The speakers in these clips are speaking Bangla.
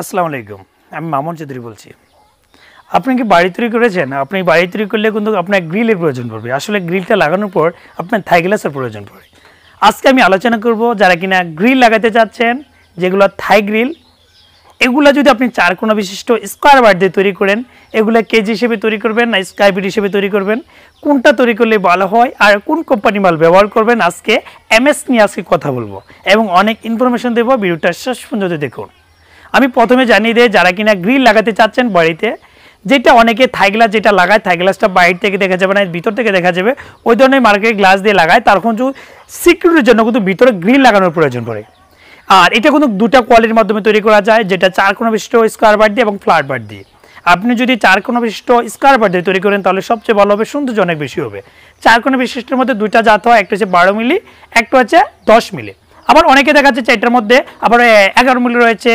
আসসালামু আলাইকুম আমি মামুন চৌধুরী বলছি আপনি কি বাড়ি তৈরি করেছেন আপনি বাড়ি তৈরি করলে কিন্তু আপনার গ্রিলের প্রয়োজন পড়বে আসলে গ্রিলটা লাগানোর পর আপনার থাইগ্লাসের প্রয়োজন পড়ে আজকে আমি আলোচনা করব যারা কিনা গ্রিল লাগাতে চাচ্ছেন যেগুলো থাই গ্রিল এগুলো যদি আপনি চার কোনো বিশিষ্ট স্কোয়ার বার দিয়ে তৈরি করেন এগুলো কেজি হিসেবে তৈরি করবেন না স্কোয়ার ফিট হিসেবে তৈরি করবেন কোনটা তৈরি করলে ভালো হয় আর কোন কোম্পানি মাল ব্যবহার করবেন আজকে এমএস নিয়ে আজকে কথা বলবো এবং অনেক ইনফরমেশন দেবো ভিডিওটা শেষ পর্যন্ত দেখুন আমি প্রথমে জানিয়ে দিই যারা কিনা গ্রিল লাগাতে চাচ্ছেন বাড়িতে যেটা অনেকে থাই গ্লাস যেটা লাগায় থাই গ্লাসটা বাইর থেকে দেখা যাবে না ভিতর থেকে দেখা যাবে ওই ধরনের মার্কেটে গ্লাস দিয়ে লাগায় তার কিন্তু সিকিউরিটির জন্য কিন্তু ভিতরে গ্রিল লাগানোর প্রয়োজন পড়ে আর এটা কিন্তু দুটা কোয়ালিটির মাধ্যমে তৈরি করা যায় যেটা চার কোনো বিশিষ্ট স্কোয়ার বার দিয়ে এবং ফ্ল্যাট বার দিয়ে আপনি যদি চার কোনো বিশিষ্ট স্কোয়ার বার্ড দিয়ে তৈরি করেন তাহলে সবচেয়ে ভালো হবে সুন্দর অনেক বেশি হবে চার কোনো বিশিষ্টের মধ্যে দুইটা জাত হয় একটা হচ্ছে বারো মিলি একটা হচ্ছে দশ মিলি আবার অনেকে দেখা যাচ্ছে এটার মধ্যে আবার এগারো মিলি রয়েছে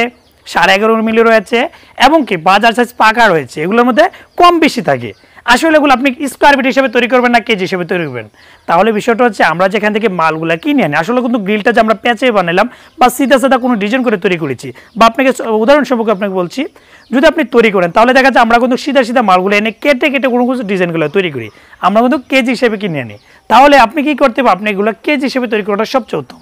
সাড়ে এগারো মিলি রয়েছে এবং কি বাজার সাইজ পাকা রয়েছে এগুলোর মধ্যে কম বেশি থাকে আসলে এগুলো আপনি স্কোয়ার ফিট হিসেবে তৈরি করবেন না কেজি হিসেবে তৈরি করবেন তাহলে বিষয়টা হচ্ছে আমরা যেখান থেকে মালগুলো কিনে আনি আসলে কিন্তু গ্রিলটা যে আমরা প্যাঁচে বানালাম বা সিধা সাদা কোনো ডিজাইন করে তৈরি করেছি বা আপনাকে উদাহরণ সম্পর্কে আপনাকে বলছি যদি আপনি তৈরি করেন তাহলে দেখা যায় আমরা কিন্তু সিধা সিধা মালগুলো এনে কেটে কেটে কোনো কিছু ডিজাইনগুলো তৈরি করি আমরা কিন্তু কেজি হিসেবে কিনে আনি তাহলে আপনি কি করতে হবে আপনি এগুলো কেজি হিসেবে তৈরি করাটা সবচেয়ে উত্তম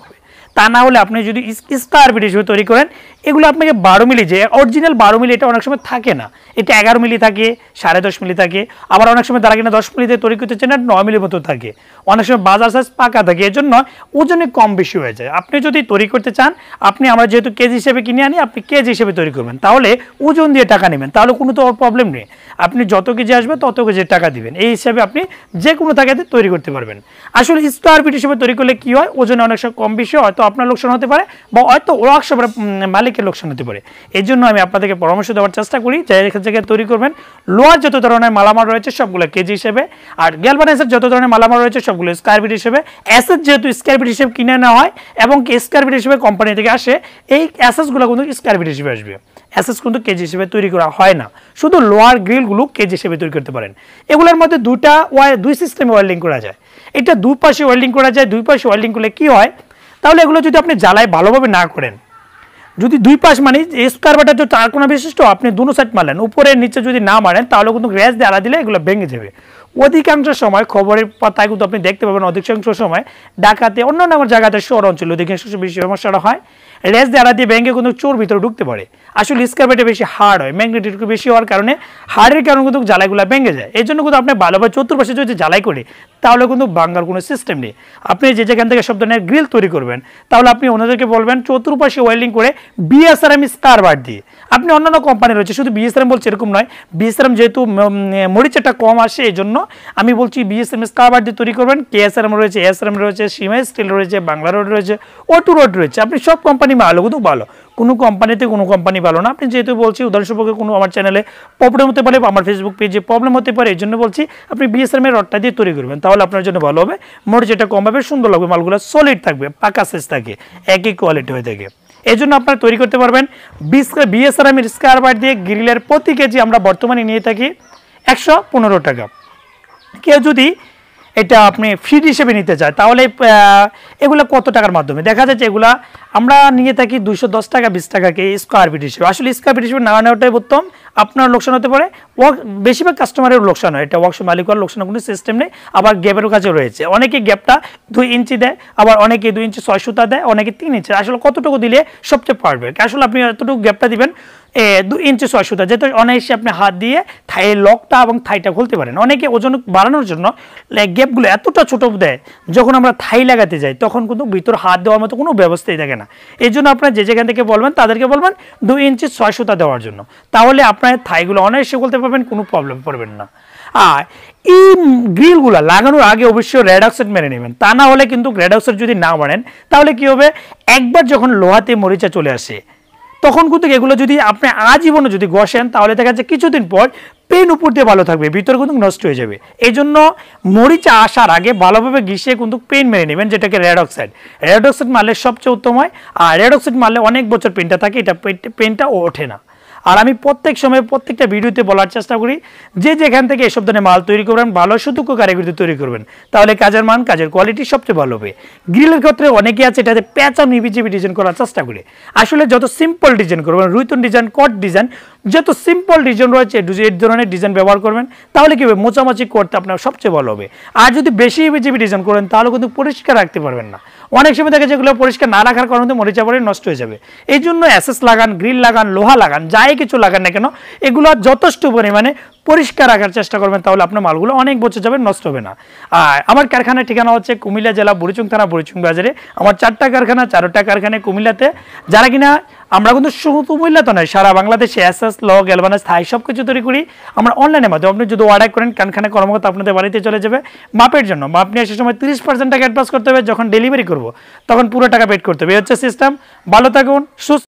তা না হলে আপনি যদি স্কোয়ার ফিট হিসেবে তৈরি করেন এগুলো আপনাকে বারো মিলি যে অরিজিনাল বারো মিলি এটা অনেক সময় থাকে না এটা এগারো মিলি থাকে সাড়ে দশ মিলি থাকে আবার অনেক সময় তারা কিনা দশ মিলিতে তৈরি করতে চান না নয় মিলির মতো থাকে অনেক সময় বাজার সাইজ পাকা থাকে এর জন্য ওজনে কম বেশি হয়ে যায় আপনি যদি তৈরি করতে চান আপনি আমরা যেহেতু কেজি হিসেবে কিনে আনি আপনি কেজি হিসেবে তৈরি করবেন তাহলে ওজন দিয়ে টাকা নেবেন তাহলে কোনো তো প্রবলেম নেই আপনি যত কেজি আসবে তত কেজি টাকা দিবেন এই হিসাবে আপনি যে কোনো টাকাতে তৈরি করতে পারবেন আসলে স্কোয়ার ফিট হিসেবে তৈরি করলে কী হয় ওজনে অনেক সময় কম বেশি হয়তো আপনার লোকসান হতে পারে বা হয়তো ওয়ার্কশপের মালিকের লোকসান হতে পারে এর জন্য আমি আপনাদেরকে পরামর্শ দেওয়ার চেষ্টা করি যাই এখান থেকে তৈরি করবেন লোয়ার যত ধরনের মালামাল রয়েছে সবগুলো কেজি হিসেবে আর গ্যালভানাইজের যত ধরনের মালামাল রয়েছে সবগুলো স্কোয়ার ফিট হিসেবে অ্যাসেস যেহেতু স্কোয়ার ফিট হিসেবে কিনে নেওয়া হয় এবং স্কোয়ার ফিট হিসেবে কোম্পানি থেকে আসে এই অ্যাসেসগুলো কিন্তু স্কোয়ার ফিট হিসেবে আসবে অ্যাসেস কিন্তু কেজি হিসেবে তৈরি করা হয় না শুধু লোয়ার গ্রিলগুলো কেজি হিসেবে তৈরি করতে পারেন এগুলোর মধ্যে দুটা ওয়ার দুই সিস্টেমে ওয়েল্ডিং করা যায় এটা দুপাশে ওয়েল্ডিং করা যায় দুই পাশে ওয়েল্ডিং করলে কি হয় তাহলে এগুলো যদি আপনি জ্বালায় ভালোভাবে না করেন যদি দুই পাশ মানে এ স্কোয়ার বাটার যে চার কোনা বিশিষ্ট আপনি দুনো সাইড মারলেন উপরে নিচে যদি না মারেন তাহলে কিন্তু গ্যাস দিয়ে আলা দিলে এগুলো ভেঙে যাবে অধিকাংশ সময় খবরের পাতায় কিন্তু আপনি দেখতে পাবেন অধিকাংশ সময় ডাকাতে অন্য অন্য জায়গাতে শহর অঞ্চলে অধিকাংশ বেশি সমস্যাটা হয় রেস দ্বারা দিয়ে ব্যাঙ্কে কিন্তু চোর ভিতরে ঢুকতে পারে আসলে স্কারপেটে বেশি হার্ড হয় ম্যাগনেটিক বেশি হওয়ার কারণে হাড়ের কারণে কিন্তু জ্বালাইগুলো ভেঙে যায় এই জন্য কিন্তু আপনি ভালোভাবে চতুর্পাশে যদি জ্বালাই করে তাহলে কিন্তু বাঙ্গার কোনো সিস্টেম নেই আপনি যে যেখান থেকে সব ধরনের গ্রিল তৈরি করবেন তাহলে আপনি ওনাদেরকে বলবেন চতুর্পাশে ওয়েল্ডিং করে বিএসআরএম স্টার বার দিয়ে আপনি অন্যান্য কোম্পানি রয়েছে শুধু বিএসআরএম বলছে এরকম নয় বিএসআরএম যেহেতু মরিচাটা কম আসে এই জন্য আমি বলছি বিএসএম স্টার বার দিয়ে তৈরি করবেন এম রয়েছে এসআরএম রয়েছে সিমেন্ট স্টিল রয়েছে বাংলা রোড রয়েছে ওটু রোড রয়েছে আপনি সব কোম্পানি ভালো কিন্তু ভালো কোনো কোম্পানিতে কোনো কোম্পানি ভালো না আপনি যেহেতু বলছি উদাহরণস্বরূপ কোনো আমার চ্যানেলে প্রবলেম হতে পারে আমার ফেসবুক পেজে প্রবলেম হতে পারে এই জন্য বলছি আপনি বিএসএমএর রডটা দিয়ে তৈরি করবেন তাহলে আপনার জন্য ভালো হবে মোট যেটা কম হবে সুন্দর লাগবে মালগুলো সলিড থাকবে পাকা সেজ থাকে একই কোয়ালিটি হয়ে থাকে এই জন্য আপনারা তৈরি করতে পারবেন বিশ বিএসআরএমের স্কারবার দিয়ে গ্রিলের প্রতি কেজি আমরা বর্তমানে নিয়ে থাকি একশো পনেরো টাকা কেউ যদি এটা আপনি ফিড হিসেবে নিতে চায় তাহলে এগুলো কত টাকার মাধ্যমে দেখা যাচ্ছে এগুলা আমরা নিয়ে থাকি দুশো টাকা বিশ টাকাকে স্কোয়ার ফিট হিসেবে আসলে স্কোয়ার ফিট হিসেবে না নেওয়াটাই উত্তম আপনার লোকসান হতে পারে ওয়ার্ক বেশিরভাগ কাস্টমারের লোকসান হয় এটা ওয়ার্কশপ মালিক হওয়ার লোকসান কোনো সিস্টেম নেই আবার গ্যাপেরও কাছে রয়েছে অনেকে গ্যাপটা দুই ইঞ্চি দেয় আবার অনেকে দুই ইঞ্চি ছয় সুতা দেয় অনেকে তিন ইঞ্চি আসলে কতটুকু দিলে সবচেয়ে পারবে আসলে আপনি এতটুকু গ্যাপটা দিবেন দু ইঞ্চি ছয় সুতা যেহেতু অনায়াসে আপনি হাত দিয়ে থাই লকটা এবং থাইটা খুলতে পারেন অনেকে ওজন বাড়ানোর জন্য গ্যাপগুলো এতটা ছোট দেয় যখন আমরা থাই লাগাতে যাই তখন কিন্তু ভিতর হাত দেওয়ার মতো কোনো ব্যবস্থাই থাকে না এই জন্য আপনার যে যেখান থেকে বলবেন তাদেরকে বলবেন দু ইঞ্চি ছয় সুতা দেওয়ার জন্য তাহলে আপনার আপনার থাইগুলো অনায়াসে গলতে পারবেন কোনো প্রবলেম পড়বেন না আর এই গ্রিলগুলো লাগানোর আগে অবশ্যই রেড অক্সাইড মেরে নেবেন তা না হলে কিন্তু রেড অক্সাইড যদি না বানেন তাহলে কি হবে একবার যখন লোহাতে মরিচা চলে আসে তখন কিন্তু এগুলো যদি আপনি আজীবনে যদি গসেন তাহলে দেখা যাচ্ছে কিছুদিন পর পেন উপর দিয়ে ভালো থাকবে ভিতর কিন্তু নষ্ট হয়ে যাবে এই জন্য মরিচা আসার আগে ভালোভাবে ঘিষিয়ে কিন্তু পেন মেরে নেবেন যেটাকে রেড অক্সাইড রেড অক্সাইড মারলে সবচেয়ে উত্তম হয় আর রেড অক্সাইড মারলে অনেক বছর পেনটা থাকে এটা পেনটা ওঠে না আর আমি প্রত্যেক সময় প্রত্যেকটা ভিডিওতে বলার চেষ্টা করি যে যেখান থেকে এসব ধরনের মাল তৈরি করবেন ভালো সুদক্ষ কারিগরিতে তৈরি করবেন তাহলে কাজের মান কাজের কোয়ালিটি সবচেয়ে ভালো হবে গ্রিলের ক্ষেত্রে অনেকে আছে এটাতে প্যাঁচানো নিবিজিবি ডিজাইন করার চেষ্টা করে আসলে যত সিম্পল ডিজাইন করবেন রুইতন ডিজাইন কট ডিজাইন যত সিম্পল ডিজাইন রয়েছে এই ধরনের ডিজাইন ব্যবহার করবেন তাহলে কী হবে মোচামাচি করতে আপনার সবচেয়ে ভালো হবে আর যদি বেশি ইবিজিবি ডিজাইন করেন তাহলে কিন্তু পরিষ্কার রাখতে পারবেন না অনেক সময় দেখে যেগুলো পরিষ্কার না রাখার কারণে মরিচা পরে নষ্ট হয়ে যাবে এই জন্য অ্যাসেস লাগান গ্রিল লাগান লোহা লাগান যাই কিছু লাগান না কেন এগুলো যথেষ্ট পরিমাণে পরিষ্কার রাখার চেষ্টা করবেন তাহলে আপনার মালগুলো অনেক বছর যাবে নষ্ট হবে না আর আমার কারখানার ঠিকানা হচ্ছে কুমিল্লা জেলা বরিচুং থানা বরিচুং বাজারে আমার চারটা কারখানা চারোটা কারখানায় কুমিল্লাতে যারা কিনা আমরা কিন্তু শুধু তো নয় সারা বাংলাদেশে এস ল গ্যালভানাস থাই সব কিছু তৈরি করি আমরা অনলাইনের মাধ্যমে আপনি যদি অর্ডার করেন কানখানা কর্মকর্তা আপনাদের বাড়িতে চলে যাবে মাপের জন্য মাপ নিয়ে আসার সময় তিরিশ পার্সেন্ট টাকা অ্যাডভান্স করতে হবে যখন ডেলিভারি করবো তখন পুরো টাকা পেড করতে হবে এই হচ্ছে সিস্টেম ভালো থাকুন সুস্থ